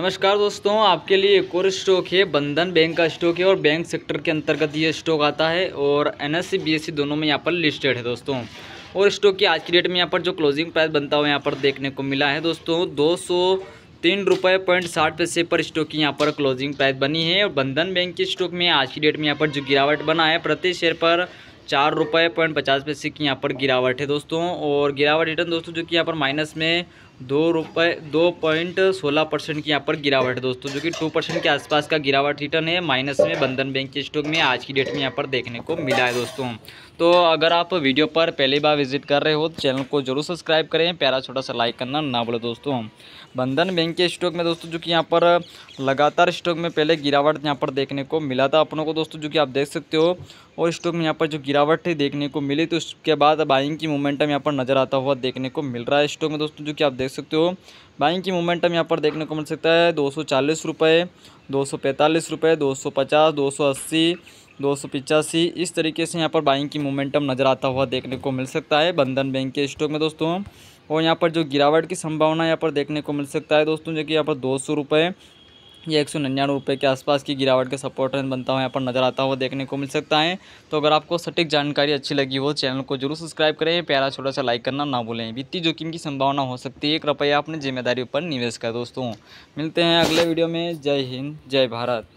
नमस्कार दोस्तों आपके लिए एक और स्टॉक है बंधन बैंक का स्टॉक है और बैंक सेक्टर के अंतर्गत ये स्टॉक आता है और एन एस e, e दोनों में यहाँ पर लिस्टेड है दोस्तों और स्टॉक की आज की डेट में यहाँ पर जो क्लोजिंग प्राइस बनता हुआ यहाँ पर देखने को मिला है दोस्तों दो सौ तीन रुपये पॉइंट साठ पैसे पर स्टॉक की यहाँ पर क्लोजिंग प्राइस बनी है और बंधन बैंक के स्टॉक में आज की डेट में यहाँ पर जो गिरावट बना है प्रति शेयर पर चार रुपये पॉइंट पचास पैसे की यहाँ पर गिरावट है दोस्तों और गिरावट रिटर्न दोस्तों जो कि यहाँ पर माइनस में दो रुपये दो पॉइंट सोलह परसेंट की यहाँ पर गिरावट है दोस्तों जो कि टू परसेंट के आसपास का गिरावट रिटर्न है माइनस में बंधन बैंक के स्टॉक में आज की डेट में यहाँ पर देखने को मिला है दोस्तों तो अगर आप वीडियो पर पहली बार विजिट कर रहे हो तो चैनल को जरूर सब्सक्राइब करें प्यारा छोटा सा लाइक करना ना बोले दोस्तों बंधन बैंक के स्टॉक में दोस्तों जो कि यहाँ पर लगातार स्टॉक में पहले गिरावट यहाँ पर देखने को मिला था अपनों को दोस्तों जो कि आप देख सकते हो और स्टॉक में यहाँ पर जो गिरा गिरावट ही देखने को मिली तो उसके बाद बाइंग की मोमेंटम यहाँ पर नज़र आता हुआ देखने को मिल रहा है स्टॉक में दोस्तों जो कि आप देख सकते हो बाइंग की मोमेंटम यहाँ पर देखने को मिल सकता है दो सौ चालीस रुपये दो सौ पैंतालीस रुपये दो सौ पचास दो सौ अस्सी दो सौ पिचासी इस तरीके से यहाँ पर बाइंग की मोमेंटम नज़र आता हुआ देखने को मिल सकता है बंधन बैंक के स्टॉक में दोस्तों और यहाँ पर जो गिरावट की संभावना यहाँ पर देखने को मिल सकता है दोस्तों जो कि यहाँ पर दो सौ रुपये ये एक सौ निन्यानवे रुपये के आसपास की गिरावट के सपोर्ट रेंज बनता हुआ यहाँ पर नजर आता हुआ देखने को मिल सकता है तो अगर आपको सटीक जानकारी अच्छी लगी हो चैनल को जरूर सब्सक्राइब करें प्यारा छोटा सा लाइक करना ना भूलें वित्तीय जोखिम की संभावना हो सकती है कृपया अपनी जिम्मेदारी पर निवेश करें दोस्तों मिलते हैं अगले वीडियो में जय हिंद जय भारत